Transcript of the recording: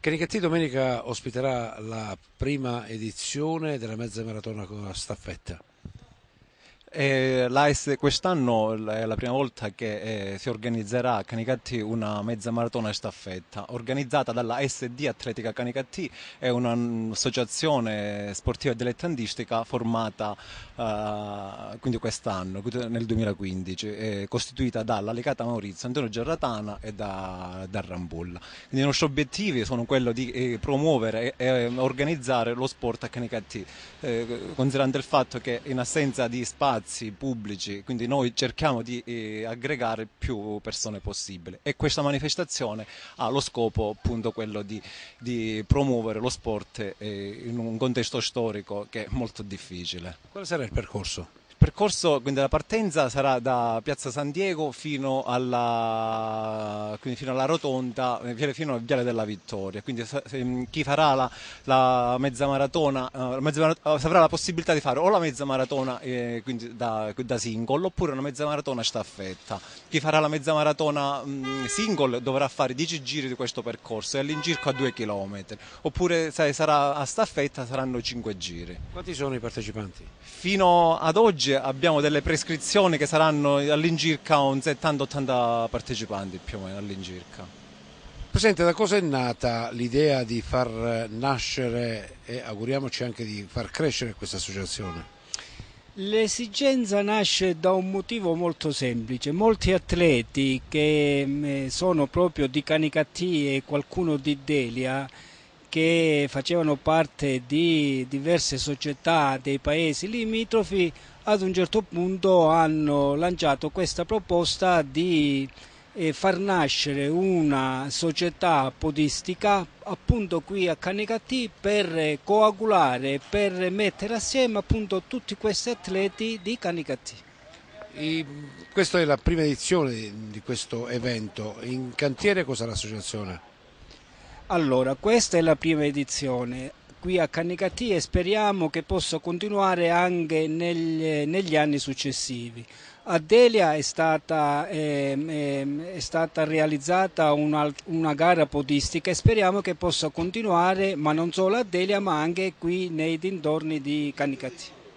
Canicattì domenica ospiterà la prima edizione della mezza maratona con la staffetta. Eh, quest'anno è la prima volta che eh, si organizzerà a Canicattì una mezza maratona staffetta organizzata dalla SD Atletica Canicattì, è un'associazione mm, sportiva e dilettantistica formata eh, quindi quest'anno, nel 2015, eh, costituita dall'Alicata Maurizio, Antonio Gerratana e da, da Rambulla. Quindi i nostri obiettivi sono quello di eh, promuovere e, organizzare lo sport a Canicattì, eh, considerando il fatto che in assenza di spazi servizi pubblici, quindi noi cerchiamo di eh, aggregare più persone possibile e questa manifestazione ha lo scopo appunto quello di, di promuovere lo sport eh, in un contesto storico che è molto difficile. Quale sarà il percorso? percorso, quindi la partenza sarà da Piazza San Diego fino alla, fino alla rotonda, eh, fino al Viale della Vittoria. Quindi mm, chi farà la, la mezza maratona, eh, la mezza avrà eh, la possibilità di fare o la mezza maratona eh, da, da, single oppure una mezza maratona staffetta. Chi farà la mezza maratona mh, mm, single dovrà fare 10 giri di questo percorso e all'incirca 2 km. Oppure se sarà, a staffetta saranno 5 giri. Quanti sono i partecipanti? Fino ad oggi oggi abbiamo delle prescrizioni che saranno all'incirca un 70-80 partecipanti più o meno all'incirca. Presidente, da cosa è nata l'idea di far nascere e auguriamoci anche di far crescere questa associazione? L'esigenza nasce da un motivo molto semplice. Molti atleti che mm, eh, sono proprio di Canicattì e qualcuno di Delia che facevano parte di diverse società dei paesi limitrofi ad un certo punto hanno lanciato questa proposta di eh, far nascere una società podistica appunto qui a Canicattì per coagulare, per mettere assieme appunto tutti questi atleti di Canicattì. questa è la prima edizione di questo evento, in cantiere cosa l'associazione? Allora, questa è la prima edizione qui a Canicati e speriamo che possa continuare anche negli, negli anni successivi. A Delia è stata, eh, è stata realizzata una, una, gara podistica e speriamo che possa continuare, ma non solo a Delia, ma anche qui nei dintorni di Canicati.